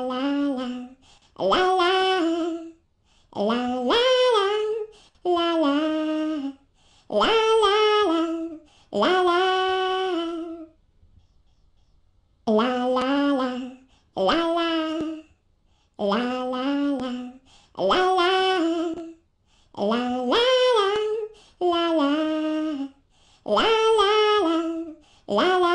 la la